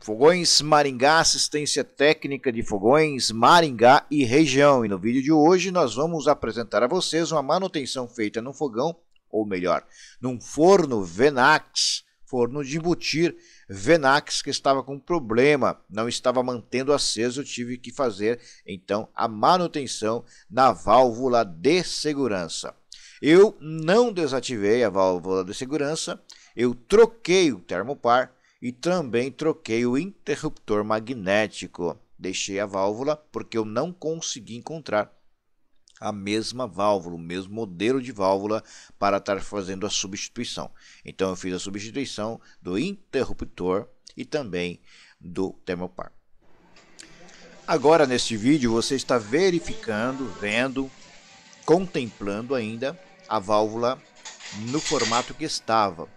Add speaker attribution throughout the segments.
Speaker 1: Fogões Maringá, assistência técnica de Fogões Maringá e região. E no vídeo de hoje nós vamos apresentar a vocês uma manutenção feita num fogão, ou melhor, num forno Venax, forno de embutir Venax que estava com problema, não estava mantendo aceso, tive que fazer então a manutenção na válvula de segurança. Eu não desativei a válvula de segurança, eu troquei o termopar e também troquei o interruptor magnético. Deixei a válvula porque eu não consegui encontrar a mesma válvula, o mesmo modelo de válvula para estar fazendo a substituição. Então eu fiz a substituição do interruptor e também do termopar. Agora neste vídeo você está verificando, vendo, contemplando ainda a válvula no formato que estava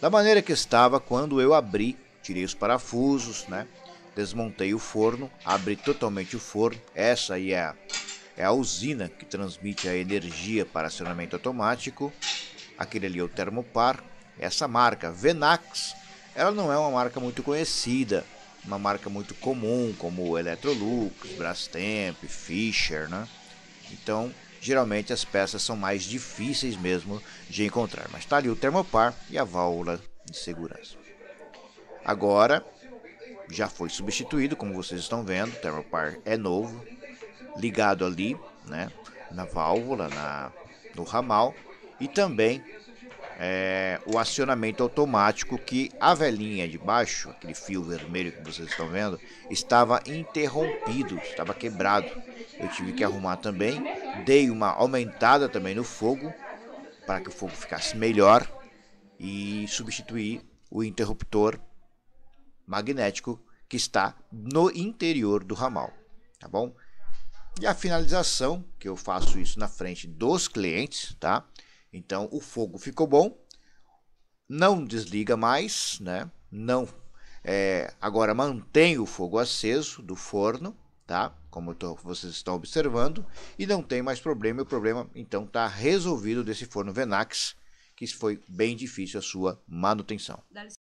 Speaker 1: da maneira que estava quando eu abri, tirei os parafusos, né? Desmontei o forno, abri totalmente o forno. Essa aí é a, é a usina que transmite a energia para acionamento automático. Aquele ali é o termopar. Essa marca, Venax, ela não é uma marca muito conhecida, uma marca muito comum como Electrolux, Brastemp, Fischer, né? Então geralmente as peças são mais difíceis mesmo de encontrar. Mas está ali o termopar e a válvula de segurança. Agora já foi substituído, como vocês estão vendo, o termopar é novo, ligado ali, né, na válvula, na no ramal e também é, o acionamento automático que a velhinha de baixo, aquele fio vermelho que vocês estão vendo, estava interrompido, estava quebrado. Eu tive que arrumar também, dei uma aumentada também no fogo para que o fogo ficasse melhor e substituí o interruptor magnético que está no interior do ramal, tá bom? E a finalização, que eu faço isso na frente dos clientes, tá? Então o fogo ficou bom, não desliga mais, né? Não. É, agora mantém o fogo aceso do forno, tá? Como tô, vocês estão observando, e não tem mais problema. O problema então está resolvido desse forno Venax, que foi bem difícil a sua manutenção.